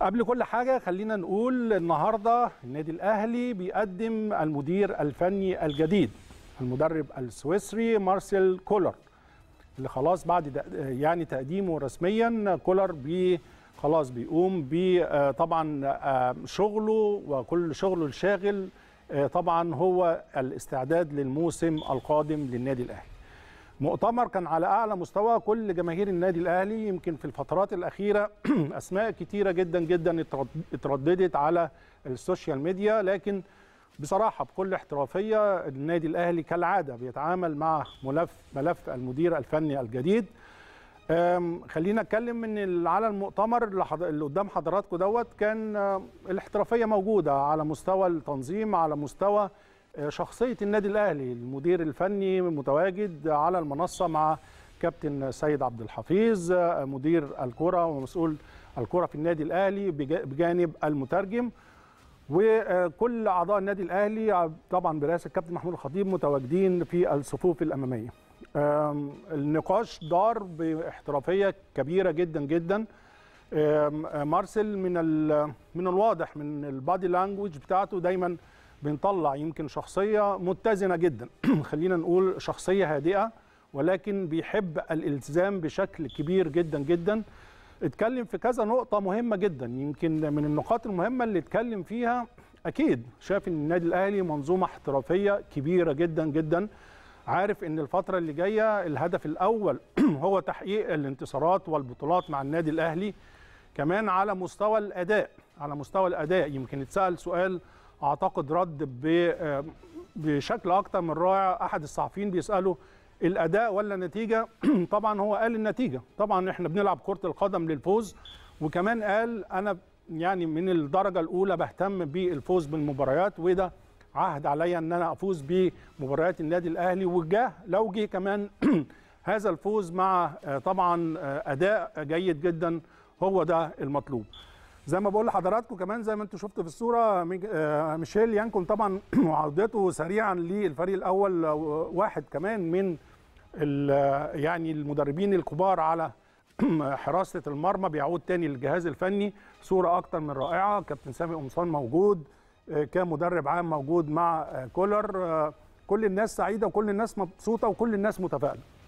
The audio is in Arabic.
قبل كل حاجة خلينا نقول النهاردة النادي الأهلي بيقدم المدير الفني الجديد المدرب السويسري مارسيل كولر اللي خلاص بعد يعني تقديمه رسميا كولر بي خلاص بيقوم بطبعا آه، آه، شغله وكل شغله الشاغل آه، طبعا هو الاستعداد للموسم القادم للنادي الأهلي مؤتمر كان على اعلى مستوى كل جماهير النادي الاهلي يمكن في الفترات الاخيره اسماء كتيره جدا جدا اترددت على السوشيال ميديا لكن بصراحه بكل احترافيه النادي الاهلي كالعاده بيتعامل مع ملف ملف المدير الفني الجديد خلينا اتكلم من على المؤتمر اللي قدام حضراتكم دوت كان الاحترافيه موجوده على مستوى التنظيم على مستوى شخصيه النادي الاهلي المدير الفني متواجد على المنصه مع كابتن سيد عبد الحفيظ مدير الكره ومسؤول الكره في النادي الاهلي بجانب المترجم وكل اعضاء النادي الاهلي طبعا برئاسه الكابتن محمود الخطيب متواجدين في الصفوف الاماميه النقاش دار باحترافيه كبيره جدا جدا مارسيل من من الواضح من البادي لانجوج بتاعته دايما بنطلع يمكن شخصية متزنة جدا خلينا نقول شخصية هادئة ولكن بيحب الالتزام بشكل كبير جدا جدا اتكلم في كذا نقطة مهمة جدا يمكن من النقاط المهمة اللي اتكلم فيها أكيد شاف إن النادي الأهلي منظومة احترافية كبيرة جدا جدا عارف إن الفترة اللي جاية الهدف الأول هو تحقيق الانتصارات والبطولات مع النادي الأهلي كمان على مستوى الأداء على مستوى الأداء يمكن اتسأل سؤال اعتقد رد آه، بشكل اكتر من رائع احد الصحفيين بيساله الاداء ولا النتيجه طبعا هو قال النتيجه طبعا احنا بنلعب كره القدم للفوز وكمان قال انا يعني من الدرجه الاولى بهتم بالفوز بالمباريات وده عهد عليا ان انا افوز بمباريات النادي الاهلي وجه لو جه كمان هذا الفوز مع آه، طبعا آه، اداء جيد جدا هو ده المطلوب زي ما بقول لحضراتكم كمان زي ما انتم شفتوا في الصوره آه، ميشيل يانكون طبعا عودته سريعا للفريق الاول آه، واحد كمان من آه، يعني المدربين الكبار على حراسه المرمى بيعود تاني للجهاز الفني صوره اكتر من رائعه كابتن سامي قمصان موجود كمدرب عام موجود مع كولر كل الناس سعيده وكل الناس مبسوطه وكل الناس متفائله